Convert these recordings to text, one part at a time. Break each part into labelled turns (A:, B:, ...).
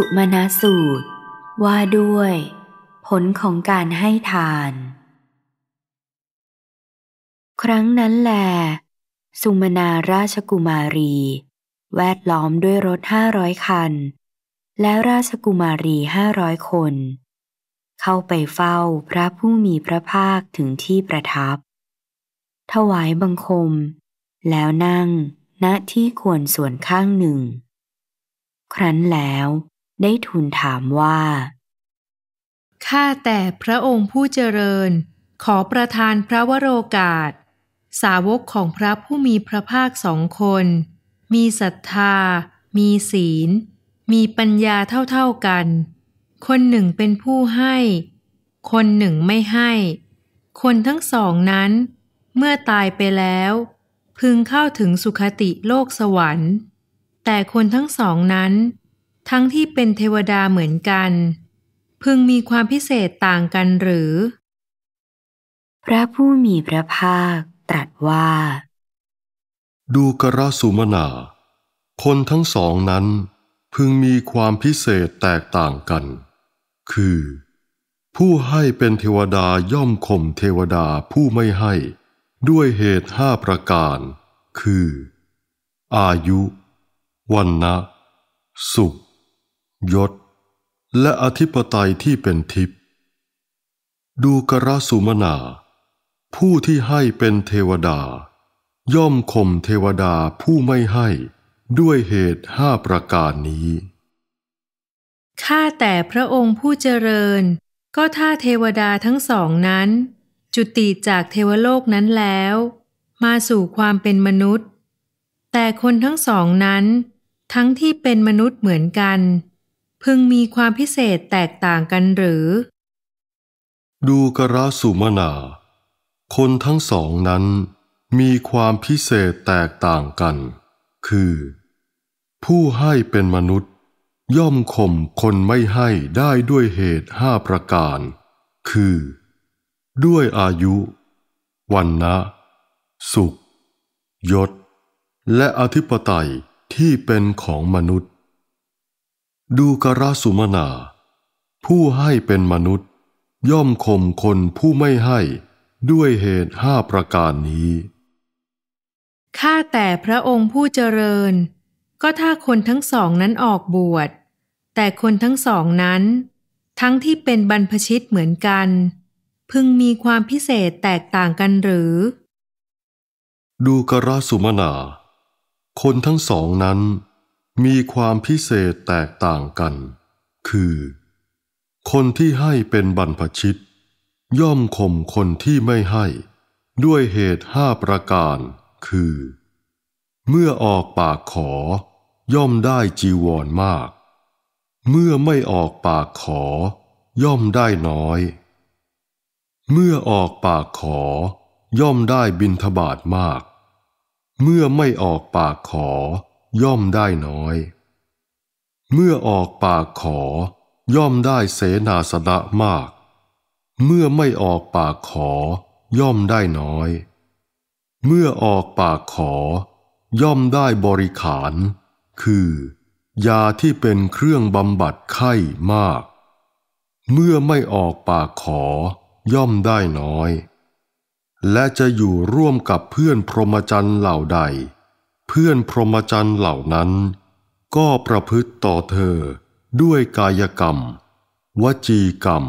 A: สุมาณสูตรว่าด้วย ผลของการให้ทาน ครั้งนั้นแล สุมาณาราชกุมารี แวดล้อมด้วยรถห้าร้อยคัน และราชกุมารีห้าร้อยคน เข้าไปเฝ้าพระผู้มีพระภาคถึงที่ประทับ ถวายบังคม แล้วนั่งณที่ควรส่วนข้างหนึ่ง ครั้นแล้ว
B: ได้ทูลถามว่า ข้าแต่พระองค์ผู้เจริญ ขอประทานพระวโรกาส สาวกของพระผู้มีพระภาคสองคน มีศรัทธา มีศีล มีปัญญาเท่าๆกัน คนหนึ่งเป็นผู้ให้ คนหนึ่งไม่ให้ คนทั้งสองนั้น เมื่อตายไปแล้ว พึงเข้าถึงสุคติโลกสวรรค์ แต่คนทั้งสองนั้นทั้งที่เป็นเทวดาเหมือนกัน พึงมีความพิเศษต่างกันหรือ พระผู้มีพระภาค ตรัสว่า
C: ดูกระสุมนา คนทั้งสองนั้น พึงมีความพิเศษแตกต่างกัน คือ ผู้ให้เป็นเทวดาย่อมข่มเทวดาผู้ไม่ให้ ด้วยเหตุห้าประการ คือ อายุ วันนะสุขยศและอธิปไตยที่เป็นทิพย์ดูกระสุมนา ผู้ที่ให้เป็นเทวดา ย่อมข่มเทวดาผู้ไม่ให้ด้วยเหตุห้าประการนี้
B: ข้าแต่พระองค์ผู้เจริญ ก็ถ้าเทวดาทั้งสองนั้น จุติจากเทวโลกนั้นแล้ว มาสู่ความเป็นมนุษย์ แต่คนทั้งสองนั้น ทั้งที่เป็นมนุษย์เหมือนกันพึงมีความพิเศษแตกต่างกันหรือ
C: ดูกระสุมนา คนทั้งสองนั้นมีความพิเศษแตกต่างกัน คือ ผู้ให้เป็นมนุษย์ ย่อมข่มคนไม่ให้ได้ด้วยเหตุห้าประการ คือ ด้วยอายุ วันนะสุข ยศ และอธิปไตยที่เป็นของมนุษย์ดูกระสุมนา ผู้ให้เป็นมนุษย์ย่อมข่มคนผู้ไม่ให้ด้วยเหตุห้าประการนี้ ข้า
B: แต่พระองค์ผู้เจริญ ก็ถ้าคนทั้งสองนั้นออกบวช แต่คนทั้งสองนั้น ทั้งที่เป็นบรรพชิตเหมือนกัน พึงมีความพิเศษแตกต่างกันหรือ
C: ดูกระสุมนา คนทั้งสองนั้นมีความพิเศษแตกต่างกัน คือ คนที่ให้เป็นบรรพชิต ย่อมข่มคนที่ไม่ให้ ด้วยเหตุห้าประการ คือ เมื่อออกปากขอ ย่อมได้จีวรมาก เมื่อไม่ออกปากขอ ย่อมได้น้อย เมื่อออกปากขอ ย่อมได้บินทบาทมาก เมื่อไม่ออกปากขอย่อมได้น้อย เมื่อออกปากขอ ย่อมได้เสนาสนะมาก เมื่อไม่ออกปากขอ ย่อมได้น้อย เมื่อออกปากขอ ย่อมได้บริขารคือ ยาที่เป็นเครื่องบำบัดไข้มาก เมื่อไม่ออกปากขอ ย่อมได้น้อย และจะอยู่ร่วมกับเพื่อนพรหมจรรย์เหล่าใดเพื่อนพรหมจรรย์เหล่านั้น ก็ประพฤติต่อเธอด้วยกายกรรม วจีกรรม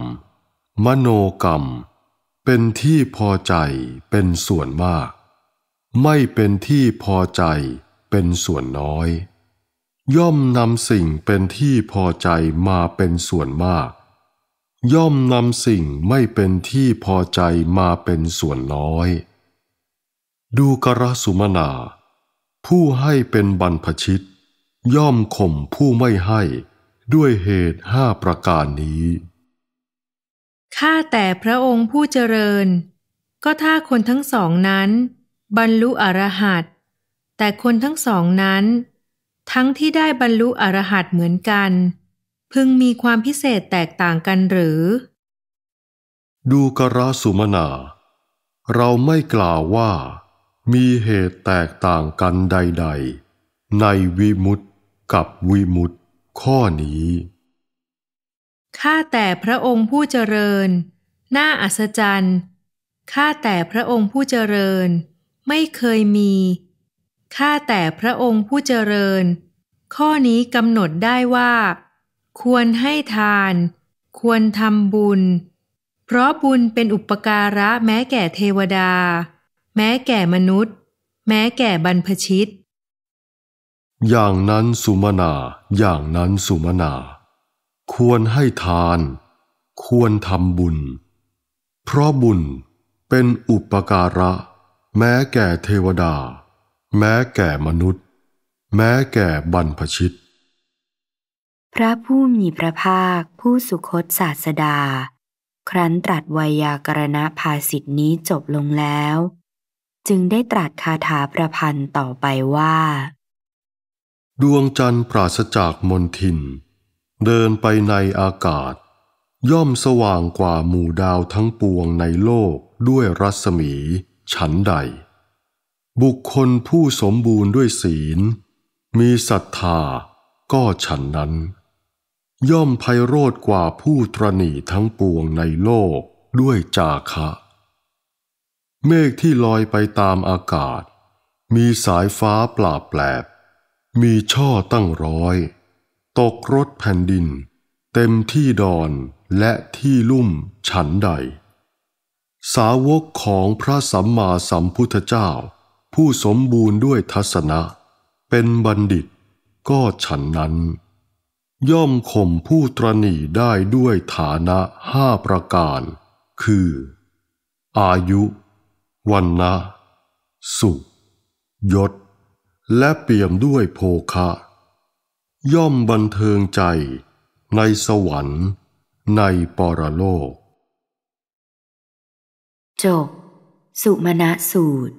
C: มโนกรรม เป็นที่พอใจเป็นส่วนมาก ไม่เป็นที่พอใจเป็นส่วนน้อย ย่อมนำสิ่งเป็นที่พอใจมาเป็นส่วนมาก ย่อมนำสิ่งไม่เป็นที่พอใจมาเป็นส่วนน้อย ดูกระสุมนาผู้ให้เป็นบรรพชิตย่อมข่มผู้ไม่ให้ด้วยเหตุห้าประการนี้
B: ข้าแต่พระองค์ผู้เจริญ ก็ถ้าคนทั้งสองนั้นบรรลุอรหัตแต่คนทั้งสองนั้น ทั้งที่ได้บรรลุอรหัตเหมือนกัน พึงมีความพิเศษแตกต่างกันหรือ
C: ดูกราสุมนา เราไม่กล่าวว่ามีเหตุแตกต่างกันใดๆในวิมุตติกับวิมุตตข้อนี้
B: ข้าแต่พระองค์ผู้เจริญ น่าอัศจรรย์ ข้าแต่พระองค์ผู้เจริญไม่เคยมี ข้าแต่พระองค์ผู้เจริญ ข้อนี้กำหนดได้ว่า ควรให้ทาน ควรทำบุญ เพราะบุญเป็นอุปการะแม้แก่เทวดาแม้แก่มนุษย์ แม้แก่บรรพชิต
C: อย่างนั้นสุมนาอย่างนั้นสุมนา ควรให้ทาน ควรทำบุญ เพราะบุญเป็นอุปการะ แม้แก่เทวดา แม้แก่มนุษย์ แม้แก่บรรพชิต
A: พระผู้มีพระภาคผู้สุคตศาสดา ครั้นตรัสวยากรณภาสิทธินี้จบลงแล้วจึงได้ตรัสคาถาประพันธ์ต่อไปว่า
C: ดวงจันทร์ปราศจากมนทิน เดินไปในอากาศ ย่อมสว่างกว่าหมู่ดาวทั้งปวงในโลกด้วยรัศมี ฉันใด บุคคลผู้สมบูรณ์ด้วยศีล มีศรัทธา ก็ฉันนั้น ย่อมไพโรธกว่าผู้ตรณีทั้งปวงในโลกด้วยจาคะเมฆที่ลอยไปตามอากาศ มีสายฟ้าปลาแปลบมีช่อตั้งร้อย ตกรถแผ่นดิน เต็มที่ดอนและที่ลุ่มฉันใด สาวกของพระสัมมาสัมพุทธเจ้า ผู้สมบูรณ์ด้วยทัศนะ เป็นบัณฑิต ก็ฉันนั้น ย่อมข่มผู้ตรณีได้ด้วยฐานะห้าประการ คือ อายุวันนะ สุ ยศ และเปี่ยมด้วยโภคะ ย่อมบันเทิงใจในสวรรค์ ในปรโลก
B: จบสุมาณะสูตร